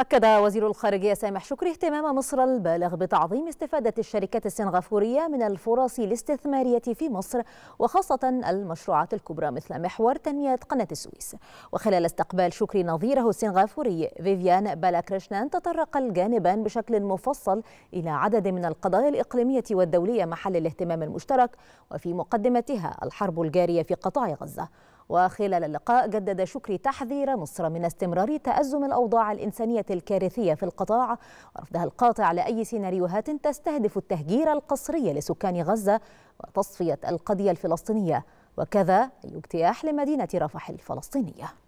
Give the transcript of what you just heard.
أكد وزير الخارجية سامح شكري اهتمام مصر البالغ بتعظيم استفادة الشركات السنغافورية من الفرص الاستثمارية في مصر وخاصة المشروعات الكبرى مثل محور تنمية قناة السويس وخلال استقبال شكري نظيره السنغافوري فيفيان بالاكريشنان تطرق الجانبان بشكل مفصل إلى عدد من القضايا الإقليمية والدولية محل الاهتمام المشترك وفي مقدمتها الحرب الجارية في قطاع غزة وخلال اللقاء جدد شكري تحذير مصر من استمرار تأزم الأوضاع الإنسانية الكارثية في القطاع ورفضها القاطع لأي سيناريوهات تستهدف التهجير القسري لسكان غزة وتصفية القضية الفلسطينية وكذا الاجتياح لمدينة رفح الفلسطينية